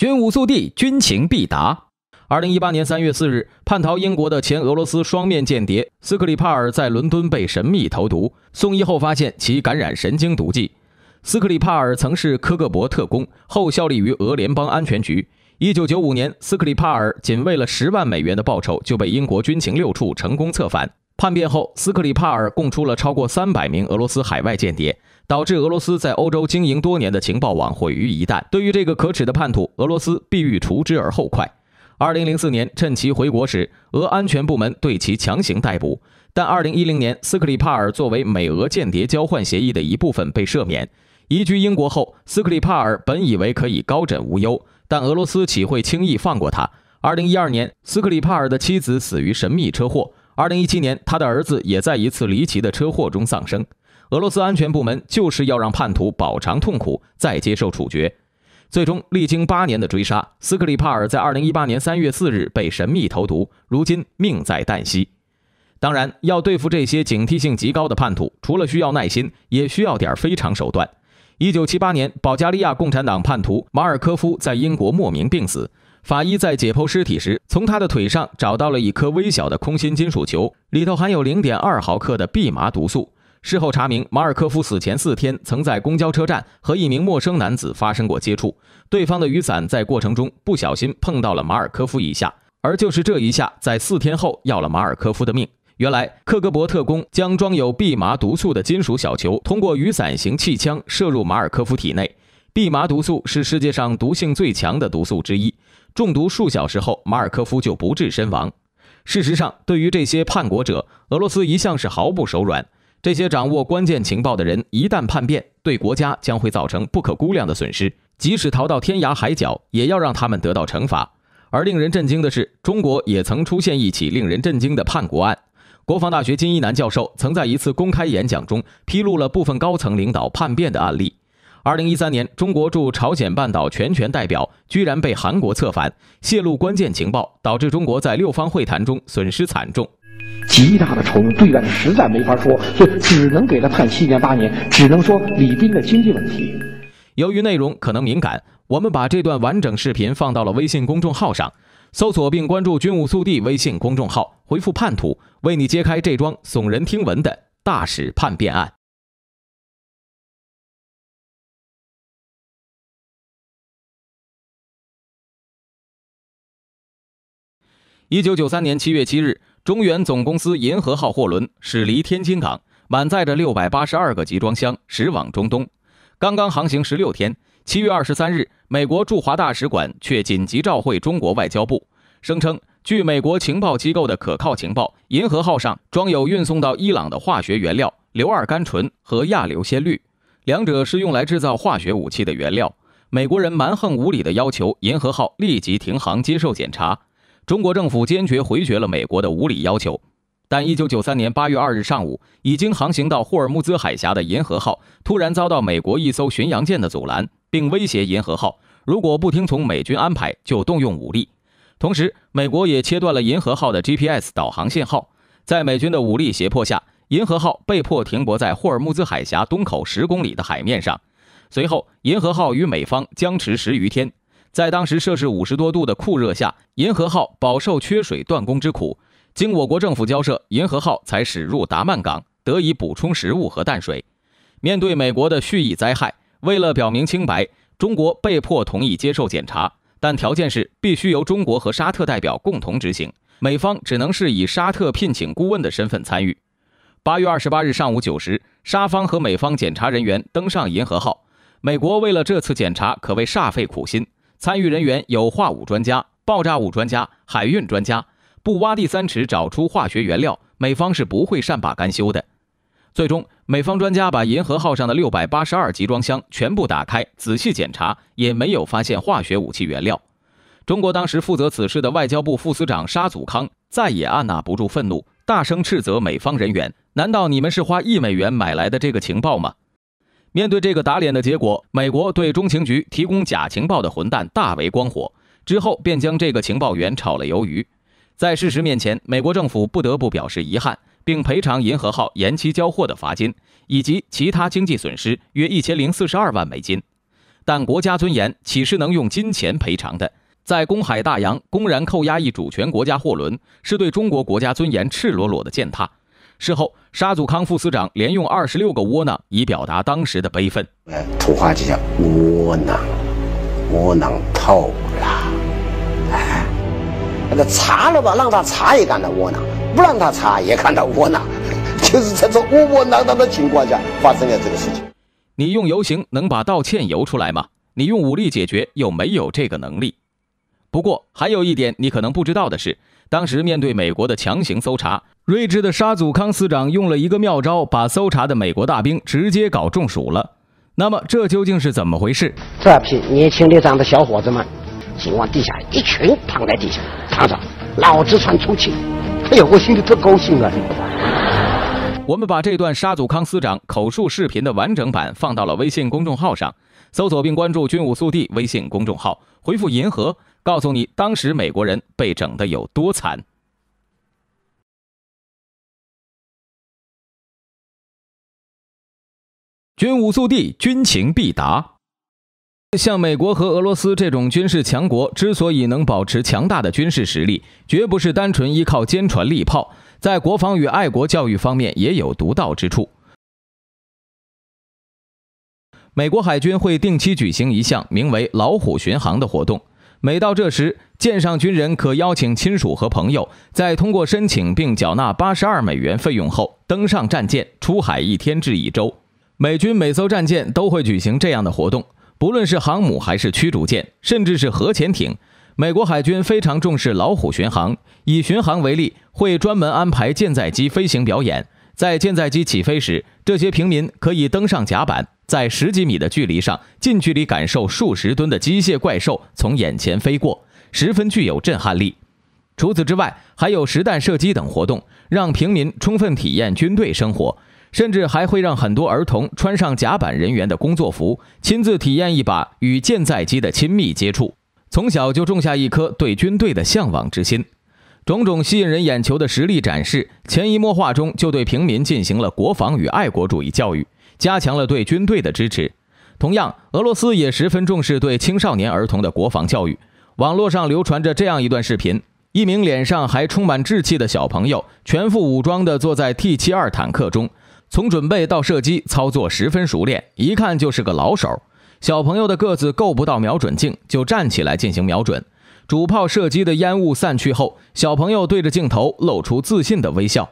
军武速递，军情必达。二零一八年三月四日，叛逃英国的前俄罗斯双面间谍斯克里帕尔在伦敦被神秘投毒，送医后发现其感染神经毒剂。斯克里帕尔曾是科格伯特工，后效力于俄联邦安全局。一九九五年，斯克里帕尔仅为了十万美元的报酬，就被英国军情六处成功策反。叛变后，斯克里帕尔供出了超过三百名俄罗斯海外间谍。导致俄罗斯在欧洲经营多年的情报网毁于一旦。对于这个可耻的叛徒，俄罗斯必欲除之而后快。二零零四年，趁其回国时，俄安全部门对其强行逮捕。但二零一零年，斯克里帕尔作为美俄间谍交换协议的一部分被赦免。移居英国后，斯克里帕尔本以为可以高枕无忧，但俄罗斯岂会轻易放过他？二零一二年，斯克里帕尔的妻子死于神秘车祸。二零一七年，他的儿子也在一次离奇的车祸中丧生。俄罗斯安全部门就是要让叛徒饱尝痛苦，再接受处决。最终历经八年的追杀，斯克里帕尔在二零一八年三月四日被神秘投毒，如今命在旦夕。当然，要对付这些警惕性极高的叛徒，除了需要耐心，也需要点非常手段。一九七八年，保加利亚共产党叛徒马尔科夫在英国莫名病死，法医在解剖尸体时，从他的腿上找到了一颗微小的空心金属球，里头含有零点二毫克的蓖麻毒素。事后查明，马尔科夫死前四天曾在公交车站和一名陌生男子发生过接触，对方的雨伞在过程中不小心碰到了马尔科夫一下，而就是这一下，在四天后要了马尔科夫的命。原来克格勃特工将装有蓖麻毒素的金属小球通过雨伞型气枪射入马尔科夫体内，蓖麻毒素是世界上毒性最强的毒素之一，中毒数小时后，马尔科夫就不治身亡。事实上，对于这些叛国者，俄罗斯一向是毫不手软。这些掌握关键情报的人一旦叛变，对国家将会造成不可估量的损失。即使逃到天涯海角，也要让他们得到惩罚。而令人震惊的是，中国也曾出现一起令人震惊的叛国案。国防大学金一南教授曾在一次公开演讲中披露了部分高层领导叛变的案例。二零一三年，中国驻朝鲜半岛全权代表居然被韩国策反，泄露关键情报，导致中国在六方会谈中损失惨重。极大的仇怨，对待实在没法说，所以只能给他判七年八年。只能说李斌的经济问题。由于内容可能敏感，我们把这段完整视频放到了微信公众号上，搜索并关注“军武速递”微信公众号，回复“叛徒”为你揭开这桩耸人听闻的大使叛变案。一九九三年七月七日。中远总公司“银河号”货轮驶离天津港，满载着六百八十二个集装箱驶往中东。刚刚航行十六天，七月二十三日，美国驻华大使馆却紧急召会中国外交部，声称，据美国情报机构的可靠情报，“银河号”上装有运送到伊朗的化学原料硫二甘醇和亚硫酰氯，两者是用来制造化学武器的原料。美国人蛮横无理的要求“银河号”立即停航接受检查。中国政府坚决回绝了美国的无理要求，但一九九三年八月二日上午，已经航行到霍尔木兹海峡的“银河号”突然遭到美国一艘巡洋舰的阻拦，并威胁“银河号”如果不听从美军安排，就动用武力。同时，美国也切断了“银河号”的 GPS 导航信号。在美军的武力胁迫下，“银河号”被迫停泊在霍尔木兹海峡东口十公里的海面上。随后，“银河号”与美方僵持十余天。在当时摄氏五十多度的酷热下，银河号饱受缺水断供之苦。经我国政府交涉，银河号才驶入达曼港，得以补充食物和淡水。面对美国的蓄意灾害，为了表明清白，中国被迫同意接受检查，但条件是必须由中国和沙特代表共同执行，美方只能是以沙特聘请顾问的身份参与。八月二十八日上午九时，沙方和美方检查人员登上银河号。美国为了这次检查可谓煞费苦心。参与人员有化武专家、爆炸物专家、海运专家，不挖地三尺找出化学原料，美方是不会善罢甘休的。最终，美方专家把“银河号”上的六百八十二集装箱全部打开，仔细检查，也没有发现化学武器原料。中国当时负责此事的外交部副司长沙祖康再也按捺不住愤怒，大声斥责美方人员：“难道你们是花一美元买来的这个情报吗？”面对这个打脸的结果，美国对中情局提供假情报的混蛋大为光火，之后便将这个情报员炒了鱿鱼。在事实面前，美国政府不得不表示遗憾，并赔偿银河号延期交货的罚金以及其他经济损失约一千零四十二万美金。但国家尊严岂是能用金钱赔偿的？在公海大洋公然扣押一主权国家货轮，是对中国国家尊严赤裸裸的践踏。事后，沙祖康副司长连用二十六个“窝囊”以表达当时的悲愤。哎，土话就叫窝囊，窝囊透了。哎，那查了吧，让他查也感到窝囊；不让他查也感到窝囊。就是在这窝窝囊囊的情况下发生了这个事情。你用游行能把道歉游出来吗？你用武力解决又没有这个能力。不过，还有一点你可能不知道的是，当时面对美国的强行搜查。睿智的沙祖康司长用了一个妙招，把搜查的美国大兵直接搞中暑了。那么这究竟是怎么回事？这批年轻力壮的小伙子们，紧往地下一群躺在地下躺着，老子喘粗气。哎呦，我心里特高兴啊！我们把这段沙祖康司长口述视频的完整版放到了微信公众号上，搜索并关注“军武速递”微信公众号，回复“银河”，告诉你当时美国人被整的有多惨。军武速递，军情必达。像美国和俄罗斯这种军事强国之所以能保持强大的军事实力，绝不是单纯依靠坚船利炮，在国防与爱国教育方面也有独到之处。美国海军会定期举行一项名为“老虎巡航”的活动，每到这时，舰上军人可邀请亲属和朋友，在通过申请并缴纳八十二美元费用后，登上战舰出海一天至一周。美军每艘战舰都会举行这样的活动，不论是航母还是驱逐舰，甚至是核潜艇。美国海军非常重视老虎巡航。以巡航为例，会专门安排舰载机飞行表演。在舰载机起飞时，这些平民可以登上甲板，在十几米的距离上近距离感受数十吨的机械怪兽从眼前飞过，十分具有震撼力。除此之外，还有实弹射击等活动，让平民充分体验军队生活。甚至还会让很多儿童穿上甲板人员的工作服，亲自体验一把与舰载机的亲密接触，从小就种下一颗对军队的向往之心。种种吸引人眼球的实力展示，潜移默化中就对平民进行了国防与爱国主义教育，加强了对军队的支持。同样，俄罗斯也十分重视对青少年儿童的国防教育。网络上流传着这样一段视频：一名脸上还充满稚气的小朋友，全副武装地坐在 T 七二坦克中。从准备到射击，操作十分熟练，一看就是个老手。小朋友的个子够不到瞄准镜，就站起来进行瞄准。主炮射击的烟雾散去后，小朋友对着镜头露出自信的微笑。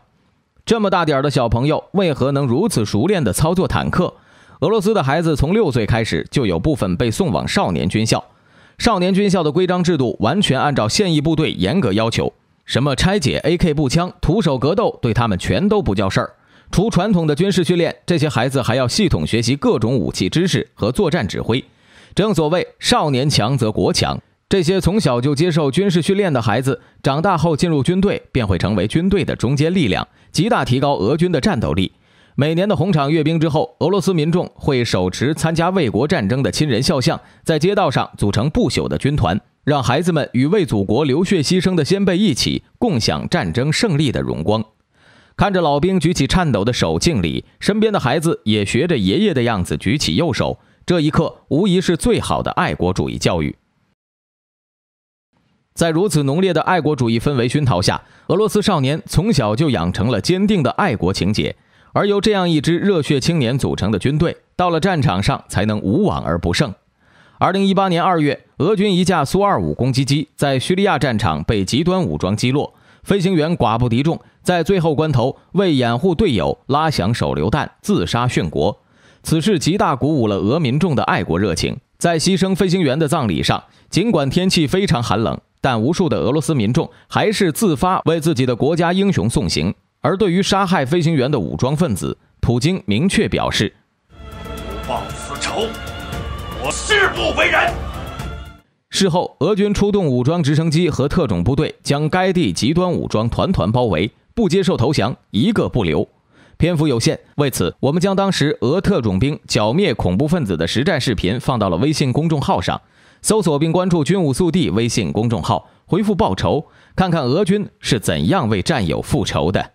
这么大点儿的小朋友，为何能如此熟练的操作坦克？俄罗斯的孩子从六岁开始就有部分被送往少年军校，少年军校的规章制度完全按照现役部队严格要求，什么拆解 AK 步枪、徒手格斗，对他们全都不叫事儿。除传统的军事训练，这些孩子还要系统学习各种武器知识和作战指挥。正所谓少年强则国强，这些从小就接受军事训练的孩子，长大后进入军队便会成为军队的中坚力量，极大提高俄军的战斗力。每年的红场阅兵之后，俄罗斯民众会手持参加卫国战争的亲人肖像，在街道上组成不朽的军团，让孩子们与为祖国流血牺牲的先辈一起共享战争胜利的荣光。看着老兵举起颤抖的手敬礼，身边的孩子也学着爷爷的样子举起右手。这一刻，无疑是最好的爱国主义教育。在如此浓烈的爱国主义氛围熏陶下，俄罗斯少年从小就养成了坚定的爱国情结。而由这样一支热血青年组成的军队，到了战场上才能无往而不胜。二零一八年二月，俄军一架苏二五攻击机在叙利亚战场被极端武装击落。飞行员寡不敌众，在最后关头为掩护队友拉响手榴弹自杀殉国。此事极大鼓舞了俄民众的爱国热情。在牺牲飞行员的葬礼上，尽管天气非常寒冷，但无数的俄罗斯民众还是自发为自己的国家英雄送行。而对于杀害飞行员的武装分子，普京明确表示：“不报此仇，我誓不为人。”事后，俄军出动武装直升机和特种部队，将该地极端武装团团包围，不接受投降，一个不留。篇幅有限，为此，我们将当时俄特种兵剿灭恐怖分子的实战视频放到了微信公众号上，搜索并关注“军武速递”微信公众号，回复“报仇”，看看俄军是怎样为战友复仇的。